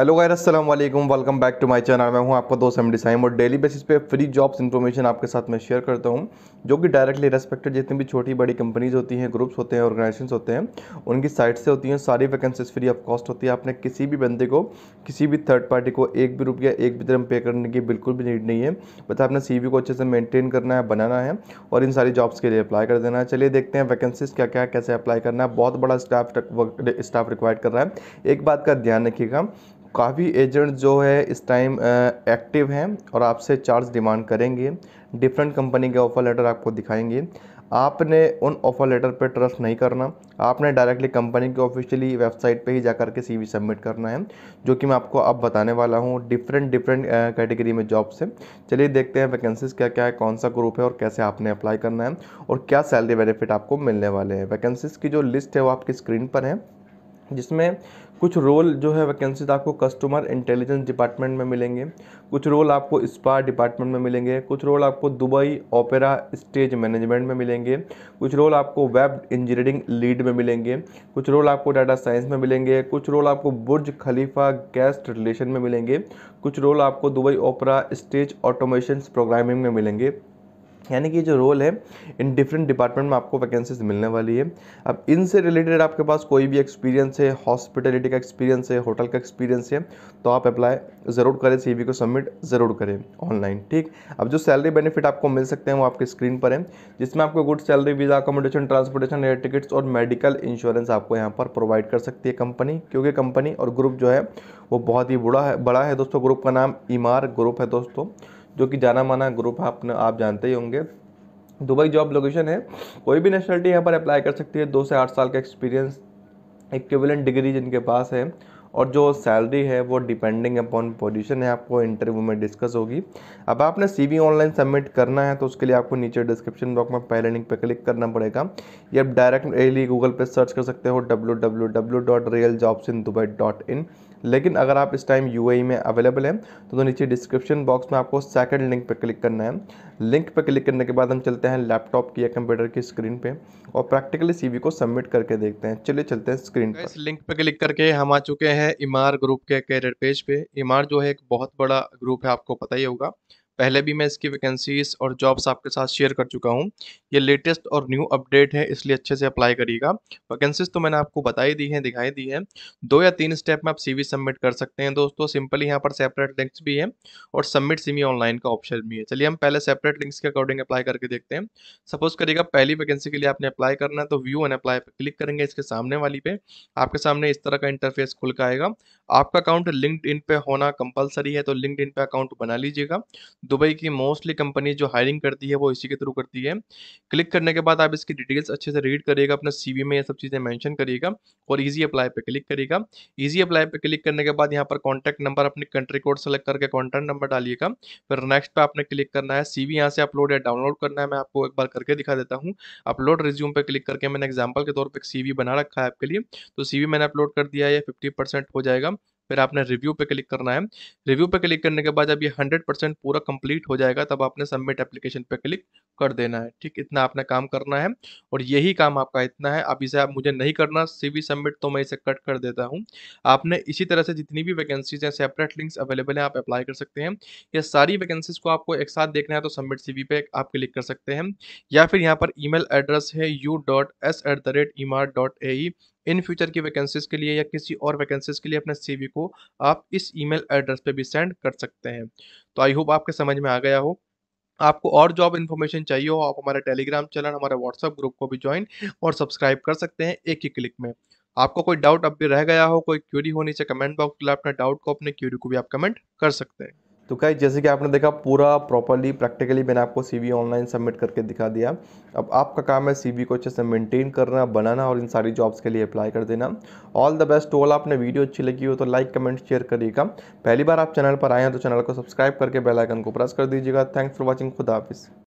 hello गायर वालेकुम welcome back to my channel मैं हूं आपका दोस्त एम साइम और डेली बेसिस पे फ्री जॉब्स इन्फॉर्मेशन आपके साथ मैं शेयर करता हूं जो कि डायरेक्टली रेस्पेक्टेड जितनी भी छोटी बड़ी कंपनीज होती हैं ग्रुप्स होते हैं ऑर्गेनाइजेशन होते हैं उनकी साइट से होती हैं सारी वैकेंसीज फ्री ऑफ कॉस्ट होती है आपने किसी भी बंदे को किसी भी थर्ड पार्टी को एक भी रुपया एक भी दरम पे करने की बिल्कुल भी नीड नहीं है बस आपने सी को अच्छे से मेनटेन करना है बनाना है और इन सारी जॉब्स के लिए अप्लाई कर देना है चलिए देखते हैं वैकेंसीज क्या क्या कैसे अप्लाई करना है बहुत बड़ा स्टाफ स्टाफ रिक्वायर कर रहा है एक बात का ध्यान रखिएगा काफ़ी एजेंट जो है इस टाइम एक्टिव हैं और आपसे चार्ज डिमांड करेंगे डिफरेंट कंपनी के ऑफ़र लेटर आपको दिखाएंगे आपने उन ऑफ़र लेटर पर ट्रस्ट नहीं करना आपने डायरेक्टली कंपनी की ऑफिशियली वेबसाइट पे ही जा कर के सी सबमिट करना है जो कि मैं आपको अब बताने वाला हूँ डिफरेंट डिफरेंट कैटेगरी में जॉब से चलिए देखते हैं वैकेंसीज क्या क्या है कौन सा ग्रुप है और कैसे आपने अप्लाई करना है और क्या सैलरी बेनिफिट आपको मिलने वाले हैं वैकेंसीज की जो लिस्ट है वो आपकी स्क्रीन पर है जिसमें कुछ रोल जो है वैकेंसीज आपको कस्टमर इंटेलिजेंस डिपार्टमेंट में मिलेंगे कुछ रोल आपको स्पा डिपार्टमेंट में मिलेंगे कुछ रोल आपको दुबई ओपेरा स्टेज मैनेजमेंट में मिलेंगे कुछ रोल आपको वेब इंजीनियरिंग लीड में मिलेंगे कुछ रोल आपको डाटा साइंस में मिलेंगे कुछ रोल आपको बुर्ज खलीफा गेस्ट रिलेशन में मिलेंगे कुछ रोल आपको Dubai opera stage automation programming में मिलेंगे यानी कि जो रोल है इन डिफरेंट डिपार्टमेंट में आपको वैकेंसीज मिलने वाली है अब इनसे रिलेटेड आपके पास कोई भी एक्सपीरियंस है हॉस्पिटलिटी का एक्सपीरियंस है होटल का एक्सपीरियंस है तो आप अप्लाई ज़रूर करें सी को सबमिट ज़रूर करें ऑनलाइन ठीक अब जो सैलरी बेनिफिट आपको मिल सकते हैं वो आपके स्क्रीन पर है जिसमें आपको good salary visa accommodation transportation air tickets और मेडिकल इंश्योरेंस आपको यहाँ पर प्रोवाइड कर सकती है कंपनी क्योंकि कंपनी और ग्रुप जो है वो बहुत ही बुरा है बड़ा है दोस्तों ग्रुप का नाम ईमार ग्रुप है दोस्तों जो कि जाना माना ग्रुप है अपने आप जानते ही होंगे दुबई जॉब लोकेशन है कोई भी नेशनलिटी यहाँ पर अप्लाई कर सकती है दो से आठ साल का एक्सपीरियंस इक्विवेलेंट डिग्री जिनके पास है और जो सैलरी है वो डिपेंडिंग अपॉन पोजीशन है आपको इंटरव्यू में डिस्कस होगी अब आपने सीवी ऑनलाइन सबमिट करना है तो उसके लिए आपको नीचे डिस्क्रिप्शन बॉक्स में पहले लिंक पर क्लिक करना पड़ेगा या आप डायरेक्टली गूगल पे सर्च कर सकते हो W W W dot real jobs in Dubai dot in लेकिन अगर आप इस टाइम यू e में अवेलेबल हैं तो, तो नीचे डिस्क्रिप्शन बॉक्स में आपको सेकेंड लिंक पर क्लिक करना है लिंक पर क्लिक करने के बाद हम चलते हैं लैपटॉप की या कंप्यूटर की स्क्रीन पे और प्रैक्टिकली सीवी को सबमिट करके देखते हैं चलिए चलते हैं स्क्रीन पर इस लिंक पर क्लिक करके हम आ चुके हैं इमार ग्रुप के कैरियर पेज पे इमार जो है एक बहुत बड़ा ग्रुप है आपको पता ही होगा पहले भी मैं इसकी वैकेंसीज और जॉब्स आपके साथ शेयर कर चुका हूँ ये लेटेस्ट और न्यू अपडेट है इसलिए अच्छे से अप्लाई करिएगा वैकेंसीज तो मैंने आपको बताई दी है दिखाई दी है दो या तीन स्टेप में आप सी सबमिट कर सकते हैं दोस्तों सिंपली यहाँ पर सेपरेट लिंक्स भी है और सबमिट सीमी ऑनलाइन का ऑप्शन भी है चलिए हम पहले सेपरेट लिंक्स के अकॉर्डिंग अप्लाई करके देखते हैं सपोज करिएगा पहली वैकेंसी के लिए आपने अप्लाई करना है तो व्यू एन अप्लाई पर क्लिक करेंगे इसके सामने वाली पे आपके सामने इस तरह का इंटरफेस खुल का आएगा आपका अकाउंट लिंकड पे होना कंपलसरी है तो लिंकड पे अकाउंट बना लीजिएगा दुबई की मोस्टली कंपनी जो हायरिंग करती है वो इसी के थ्रू करती है क्लिक करने के बाद आप इसकी डिटेल्स अच्छे से रीड करिएगा अपना सीवी में ये सब चीज़ें मैंशन करिएगा और ईजी अप्लाई पर क्लिक करिएगा ईजी अप्लाई पर क्लिक करने के बाद यहाँ पर कॉन्टैक्ट नंबर अपने कंट्री कोड सेलेक्ट करके कॉन्टैक्ट नंबर डालिएगा फिर नेक्स्ट पर आपने क्लिक करना है सी यहाँ से अपलोड या डाउनलोड करना है मैं आपको एक बार करके दिखा देता हूँ अपलोड रिज्यूम पर क्लिक करके मैंने एग्जाम्पल के तौर पर एक सी बना रखा है आपके लिए तो सी मैंने अपलोड कर दिया है फिफ्टी हो जाएगा फिर आपने रिव्यू पे क्लिक करना है रिव्यू पे क्लिक करने के बाद जब ये 100% पूरा कंप्लीट हो जाएगा तब आपने सबमिट एप्लीकेशन पे क्लिक कर देना है ठीक इतना आपने काम करना है और यही काम आपका इतना है अब इसे आप मुझे नहीं करना सीवी सबमिट तो मैं इसे कट कर देता हूँ आपने इसी तरह से जितनी भी वैकेंसीज हैं सेपरेट लिंक्स अवेलेबल हैं आप अप्लाई कर सकते हैं या सारी वैकेंसीज को आपको एक साथ देखना है तो सबमिट सी पे आप क्लिक कर सकते हैं या फिर यहाँ पर ई एड्रेस है U dot S at the rate dot A E in future की वैकेंसीज के लिए या किसी और वैकेंसीज के लिए अपने सीवी को आप इस ईमेल एड्रेस पे भी सेंड कर सकते हैं तो आई होप आपके समझ में आ गया हो आपको और जॉब इन्फॉर्मेशन चाहिए हो आप हमारे टेलीग्राम चैनल हमारे व्हाट्सएप ग्रुप को भी ज्वाइन और सब्सक्राइब कर सकते हैं एक ही क्लिक में आपको कोई डाउट अब भी रह गया हो कोई क्यूरी होनी चाहिए कमेंट बॉक्स के लिए अपने डाउट को अपने क्यूरी को भी आप कमेंट कर सकते हैं तो क्या जैसे कि आपने देखा पूरा प्रॉपरली प्रैक्टिकली मैंने आपको सीवी ऑनलाइन सबमिट करके दिखा दिया अब आपका काम है सीवी को अच्छे से मेंटेन करना बनाना और इन सारी जॉब्स के लिए अप्लाई कर देना ऑल द बेस्ट ऑल आपने वीडियो अच्छी लगी हो तो लाइक कमेंट शेयर करिएगा पहली बार आप चैनल पर आए हैं तो चैनल को सब्सक्राइब करके बेलाइकन को प्रेस कर दीजिएगा थैंक्स फॉर वॉचिंग खुदा हाफिस